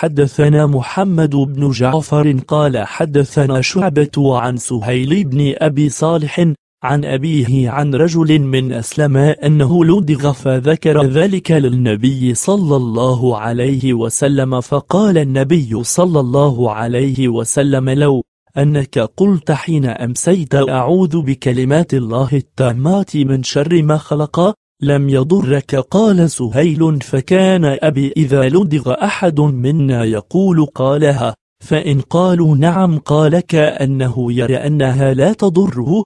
حدثنا محمد بن جعفر قال حدثنا شعبة عن سهيل بن أبي صالح عن أبيه عن رجل من أسلم أنه لدغ فذكر ذلك للنبي صلى الله عليه وسلم فقال النبي صلى الله عليه وسلم لو أنك قلت حين أمسيت أعوذ بكلمات الله التامات من شر ما خلق لم يضرك قال سهيل فكان أبي إذا لدغ أحد منا يقول قالها فإن قالوا نعم قال كأنه يرى أنها لا تضره